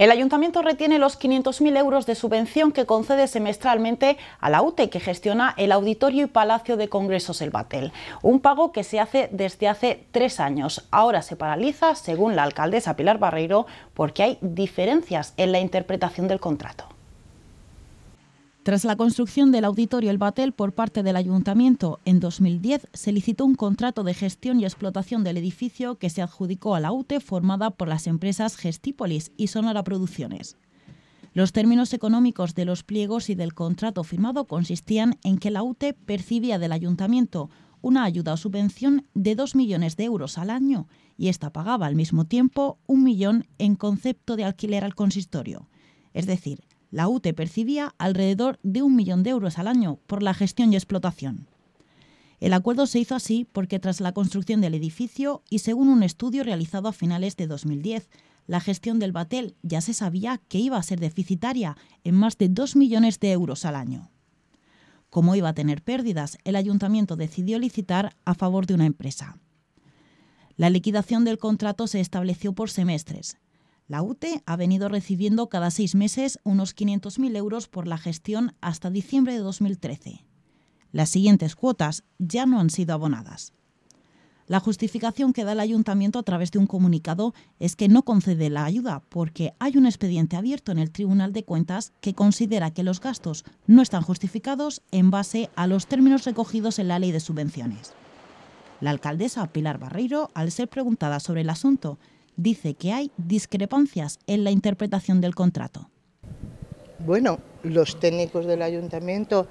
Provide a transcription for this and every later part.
El ayuntamiento retiene los 500.000 euros de subvención que concede semestralmente a la UTE, que gestiona el Auditorio y Palacio de Congresos El Batel. Un pago que se hace desde hace tres años. Ahora se paraliza, según la alcaldesa Pilar Barreiro, porque hay diferencias en la interpretación del contrato. Tras la construcción del auditorio El Batel por parte del ayuntamiento en 2010, se licitó un contrato de gestión y explotación del edificio que se adjudicó a la UTE formada por las empresas Gestípolis y Sonora Producciones. Los términos económicos de los pliegos y del contrato firmado consistían en que la UTE percibía del ayuntamiento una ayuda o subvención de 2 millones de euros al año y ésta pagaba al mismo tiempo un millón en concepto de alquiler al consistorio. Es decir, la UTE percibía alrededor de un millón de euros al año por la gestión y explotación. El acuerdo se hizo así porque tras la construcción del edificio y según un estudio realizado a finales de 2010, la gestión del Batel ya se sabía que iba a ser deficitaria en más de dos millones de euros al año. Como iba a tener pérdidas, el ayuntamiento decidió licitar a favor de una empresa. La liquidación del contrato se estableció por semestres, la UTE ha venido recibiendo cada seis meses unos 500.000 euros por la gestión hasta diciembre de 2013. Las siguientes cuotas ya no han sido abonadas. La justificación que da el ayuntamiento a través de un comunicado es que no concede la ayuda porque hay un expediente abierto en el Tribunal de Cuentas que considera que los gastos no están justificados en base a los términos recogidos en la ley de subvenciones. La alcaldesa Pilar Barreiro, al ser preguntada sobre el asunto, dice que hay discrepancias en la interpretación del contrato. Bueno, los técnicos del ayuntamiento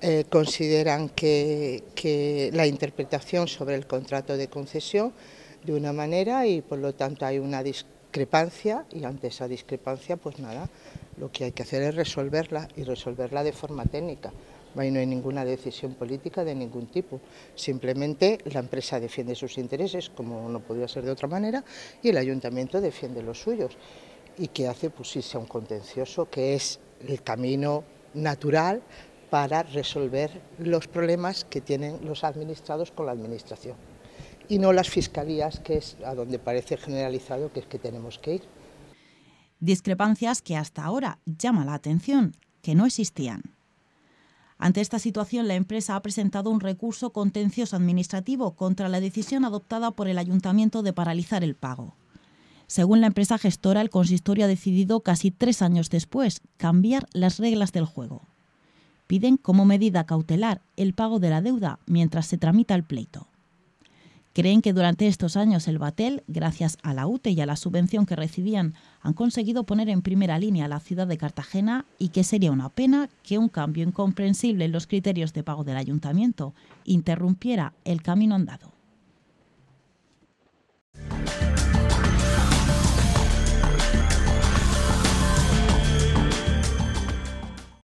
eh, consideran que, la interpretación sobre el contrato de concesión de una manera y por lo tanto hay una discrepancia y ante esa discrepancia pues nada, lo que hay que hacer es resolverla y resolverla de forma técnica no hay ninguna decisión política de ningún tipo. Simplemente la empresa defiende sus intereses, como no podía ser de otra manera, y el ayuntamiento defiende los suyos. ¿Y que hace? Pues irse a un contencioso, que es el camino natural para resolver los problemas que tienen los administrados con la administración. Y no las fiscalías, que es a donde parece generalizado que es que tenemos que ir. Discrepancias que hasta ahora llama la atención, que no existían. Ante esta situación, la empresa ha presentado un recurso contencioso administrativo contra la decisión adoptada por el ayuntamiento de paralizar el pago. Según la empresa gestora, el consistorio ha decidido casi tres años después cambiar las reglas del juego. Piden como medida cautelar el pago de la deuda mientras se tramita el pleito. Creen que durante estos años el Batel, gracias a la UTE y a la subvención que recibían, han conseguido poner en primera línea la ciudad de Cartagena y que sería una pena que un cambio incomprensible en los criterios de pago del ayuntamiento interrumpiera el camino andado.